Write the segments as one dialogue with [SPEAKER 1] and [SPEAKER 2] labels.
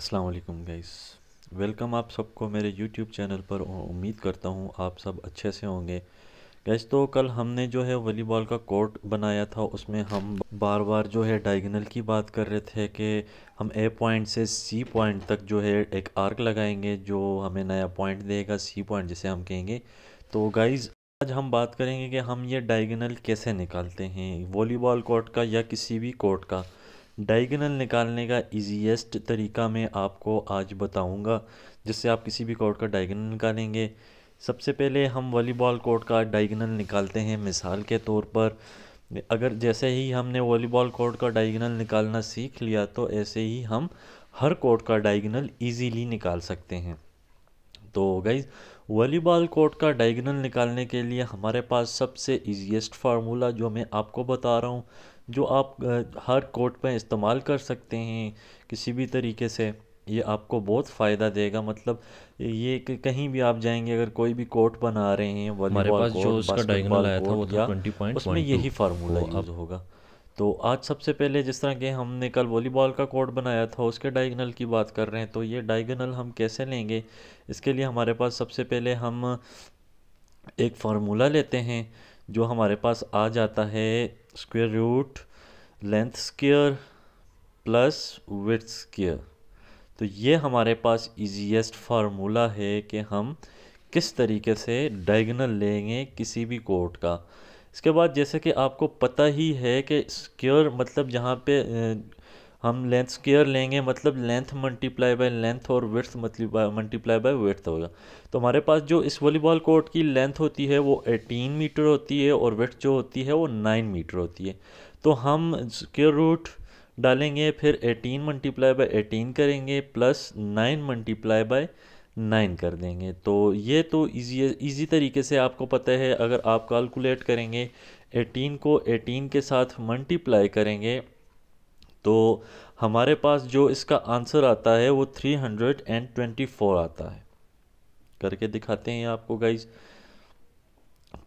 [SPEAKER 1] अस्सलाम वालेकुम guys welcome आप सबको मेरे यूट्यूब चैनल पर उम्मीद करता हूँ आप सब अच्छे से होंगे गाइस तो कल हमने जो है वॉलीबॉल का कोर्ट बनाया था उसमें हम बार बार जो है डाइगनल की बात कर रहे थे कि हम ए पॉइंट से सी पॉइंट तक जो है एक आर्क लगाएंगे जो हमें नया पॉइंट देगा सी पॉइंट जिसे हम कहेंगे तो गाइज़ आज हम बात करेंगे कि हम ये डाइगनल कैसे निकालते हैं वॉलीबॉल कोर्ट का या किसी भी कोर्ट का डायगनल निकालने का इजीएस्ट तरीका मैं आपको आज बताऊंगा जिससे आप किसी भी कोर्ट का डाइगनल निकालेंगे सबसे पहले हम वॉलीबॉल कोर्ट का डाइगनल निकालते हैं मिसाल के तौर पर अगर जैसे ही हमने वॉलीबॉल कोर्ट का डाइगनल निकालना सीख लिया तो ऐसे ही हम हर कोर्ट का डायगनल इजीली निकाल सकते हैं तो गाइज वॉलीबॉल कोर्ट का डाइगनल निकालने के लिए हमारे पास सबसे ईजिएस्ट फार्मूला जो मैं आपको बता रहा हूँ जो आप हर कोर्ट पर इस्तेमाल कर सकते हैं किसी भी तरीके से ये आपको बहुत फ़ायदा देगा मतलब ये कहीं भी आप जाएंगे अगर कोई भी कोर्ट बना रहे हैं वॉलीबॉल कोर्ट, जो उसका डायगनल आया था वो था उसमें यही फार्मूला यूज़ होगा तो आज सबसे पहले जिस तरह के हमने कल वॉलीबॉल का कोर्ट बनाया था उसके डायगनल की बात कर रहे हैं तो ये डायगनल हम कैसे लेंगे इसके लिए हमारे पास सबसे पहले हम एक फार्मूला लेते हैं जो हमारे पास आ जाता है square root length square plus width square तो ये हमारे पास ईजीएसट फार्मूला है कि हम किस तरीके से डायगनल लेंगे किसी भी कोर्ट का इसके बाद जैसे कि आपको पता ही है कि स्क्योर मतलब जहाँ पे हम लेंथ स्केयर लेंगे मतलब लेंथ मल्टीप्लाई बाय लेंथ और विर्थ मल्टीप्लाई बाय विर्थ होगा तो हमारे पास जो इस वॉलीबॉल कोर्ट की लेंथ होती है वो 18 मीटर होती है और विर्थ जो होती है वो 9 मीटर होती है तो हम स्केयर रूट डालेंगे फिर 18 मल्टीप्लाई बाय 18 करेंगे प्लस 9 मल्टीप्लाई बाय नाइन कर देंगे तो ये तो इजी इजी तरीके से आपको पता है अगर आप कैलकुलेट करेंगे एटीन को एटीन के साथ मल्टीप्लाई करेंगे तो हमारे पास जो इसका आंसर आता है वो three hundred and twenty four आता है करके दिखाते हैं आपको guys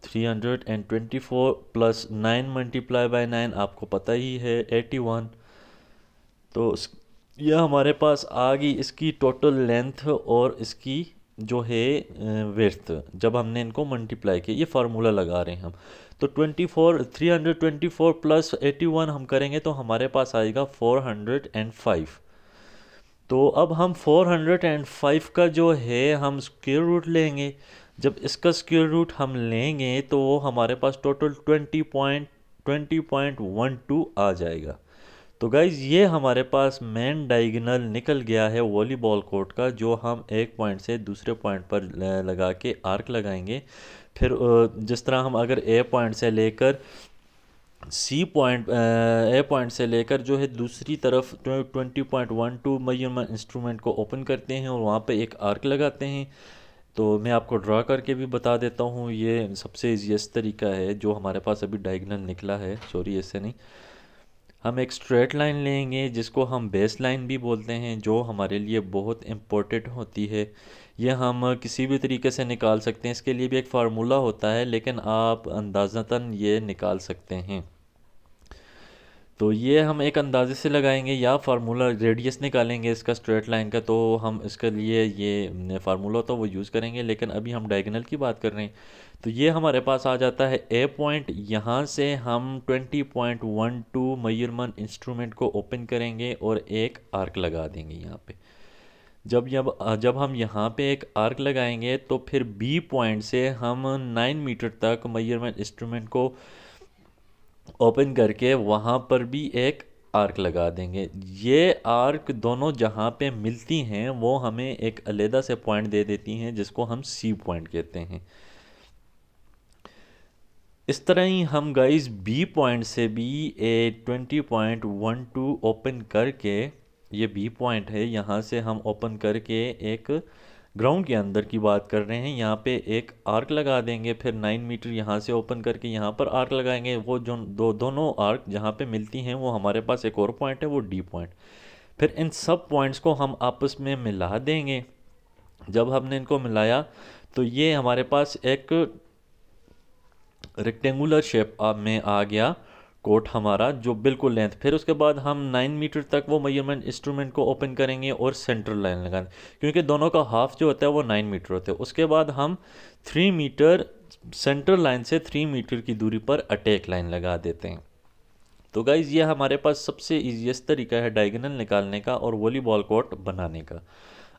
[SPEAKER 1] three hundred and twenty four plus nine multiply by nine आपको पता ही है एटी वन तो यह हमारे पास आ गई इसकी टोटल लेंथ और इसकी जो है वर्थ जब हमने इनको मल्टीप्लाई किया ये फार्मूला लगा रहे हैं हम तो 24 324 प्लस 81 हम करेंगे तो हमारे पास आएगा 405 तो अब हम 405 का जो है हम स्क्र रूट लेंगे जब इसका स्क्र रूट हम लेंगे तो वो हमारे पास टोटल 20.20.12 आ जाएगा तो गाइज़ ये हमारे पास मेन डाइगनल निकल गया है वॉलीबॉल कोर्ट का जो हम एक पॉइंट से दूसरे पॉइंट पर लगा के आर्क लगाएंगे फिर जिस तरह हम अगर ए पॉइंट से लेकर सी पॉइंट ए पॉइंट से लेकर जो है दूसरी तरफ ट्वेंटी पॉइंट वन टू मयूरमा इंस्ट्रूमेंट को ओपन करते हैं और वहाँ पे एक आर्क लगाते हैं तो मैं आपको ड्रा करके भी बता देता हूँ ये सबसे ईजीएस्ट तरीका है जो हमारे पास अभी डाइगनल निकला है सॉरी ऐसे नहीं हम एक स्ट्रेट लाइन लेंगे जिसको हम बेस लाइन भी बोलते हैं जो हमारे लिए बहुत इम्पोर्टेंट होती है ये हम किसी भी तरीके से निकाल सकते हैं इसके लिए भी एक फार्मूला होता है लेकिन आप अंदाजतन ये निकाल सकते हैं तो ये हम एक अंदाजे से लगाएंगे या फार्मूला रेडियस निकालेंगे इसका स्ट्रेट लाइन का तो हम इसके लिए ये फार्मूला तो वो यूज़ करेंगे लेकिन अभी हम डायगनल की बात कर रहे हैं तो ये हमारे पास आ जाता है ए पॉइंट यहाँ से हम 20.12 मयूरमन इंस्ट्रूमेंट को ओपन करेंगे और एक आर्क लगा देंगे यहाँ पे जब जब जब हम यहाँ पे एक आर्क लगाएंगे तो फिर बी पॉइंट से हम 9 मीटर तक मयूरमन इंस्ट्रूमेंट को ओपन करके वहाँ पर भी एक आर्क लगा देंगे ये आर्क दोनों जहाँ पे मिलती हैं वो हमें एक अलहदा से पॉइंट दे देती हैं जिसको हम सी पॉइंट कहते हैं इस तरह ही हम गाइस बी पॉइंट से भी A twenty point one two open करके ये बी पॉइंट है यहाँ से हम ओपन करके एक ग्राउंड के अंदर की बात कर रहे हैं यहाँ पे एक आर्क लगा देंगे फिर नाइन मीटर यहाँ से ओपन करके यहाँ पर आर्क लगाएंगे वो जो दो दोनों आर्क जहाँ पे मिलती हैं वो हमारे पास एक और पॉइंट है वो डी पॉइंट फिर इन सब पॉइंट्स को हम आपस में मिला देंगे जब हमने इनको मिलाया तो ये हमारे पास एक रेक्टेंगुलर शेप में आ गया कोट हमारा जो बिल्कुल लेंथ फिर उसके बाद हम नाइन मीटर तक वो मयरमेंट इंस्ट्रूमेंट को ओपन करेंगे और सेंट्रल लाइन लगाएंगे क्योंकि दोनों का हाफ जो होता है वो नाइन मीटर होता है उसके बाद हम थ्री मीटर सेंट्रल लाइन से थ्री मीटर की दूरी पर अटैक लाइन लगा देते हैं तो गाइज़ ये हमारे पास सबसे ईजीएस्ट तरीका है डायगनल निकालने का और वॉलीबॉल कोट बनाने का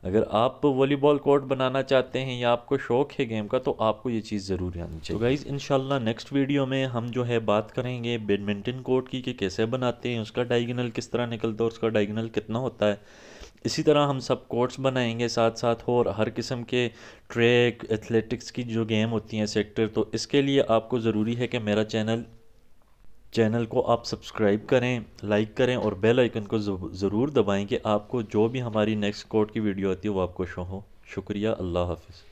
[SPEAKER 1] अगर आप वॉलीबॉल कोर्ट बनाना चाहते हैं या आपको शौक है गेम का तो आपको ये चीज़ ज़रूर आनी चाहिए तो गाइज़ इन नेक्स्ट वीडियो में हम जो है बात करेंगे बैडमिंटन कोर्ट की कि कैसे बनाते हैं उसका डाइगनल किस तरह निकलता है उसका डाइगनल कितना होता है इसी तरह हम सब कोर्ट्स बनाएंगे साथ साथ और हर किस्म के ट्रैक एथलेटिक्स की जो गेम होती हैं सेक्टर तो इसके लिए आपको ज़रूरी है कि मेरा चैनल चैनल को आप सब्सक्राइब करें लाइक करें और बेल आइकन को ज़रूर दबाएं कि आपको जो भी हमारी नेक्स्ट कोर्ट की वीडियो आती है वो आपको शो हो शुक्रिया अल्लाह हाफिज़